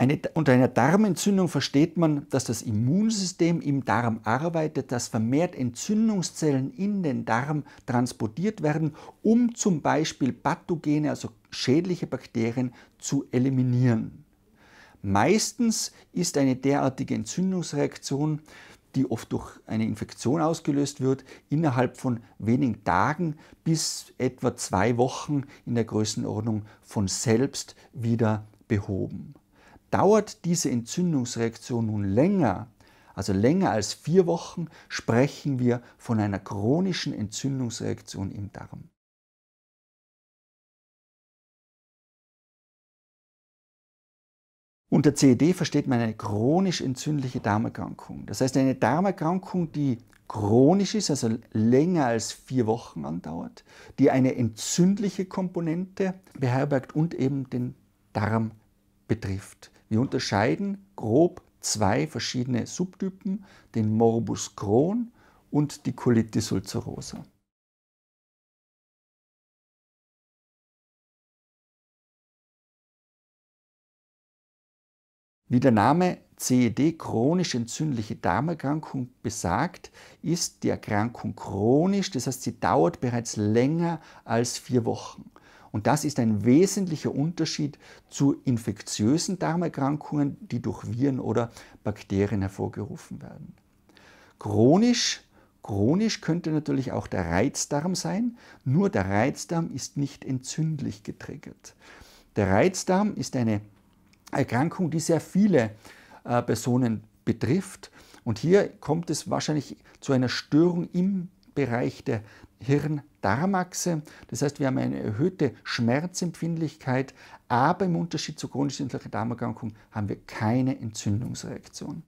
Eine, unter einer Darmentzündung versteht man, dass das Immunsystem im Darm arbeitet, dass vermehrt Entzündungszellen in den Darm transportiert werden, um zum Beispiel pathogene, also schädliche Bakterien zu eliminieren. Meistens ist eine derartige Entzündungsreaktion, die oft durch eine Infektion ausgelöst wird, innerhalb von wenigen Tagen bis etwa zwei Wochen in der Größenordnung von selbst wieder behoben. Dauert diese Entzündungsreaktion nun länger, also länger als vier Wochen, sprechen wir von einer chronischen Entzündungsreaktion im Darm. Unter CED versteht man eine chronisch entzündliche Darmerkrankung. Das heißt eine Darmerkrankung, die chronisch ist, also länger als vier Wochen andauert, die eine entzündliche Komponente beherbergt und eben den Darm betrifft. Wir unterscheiden grob zwei verschiedene Subtypen, den Morbus Crohn und die Colitis ulcerosa. Wie der Name CED chronisch entzündliche Darmerkrankung besagt, ist die Erkrankung chronisch, das heißt sie dauert bereits länger als vier Wochen. Und das ist ein wesentlicher Unterschied zu infektiösen Darmerkrankungen, die durch Viren oder Bakterien hervorgerufen werden. Chronisch, chronisch könnte natürlich auch der Reizdarm sein, nur der Reizdarm ist nicht entzündlich getriggert. Der Reizdarm ist eine Erkrankung, die sehr viele äh, Personen betrifft. Und hier kommt es wahrscheinlich zu einer Störung im Bereich der Hirndarmachse. Das heißt, wir haben eine erhöhte Schmerzempfindlichkeit, aber im Unterschied zur chronisch entzündlichen Darmerkrankung haben wir keine Entzündungsreaktion.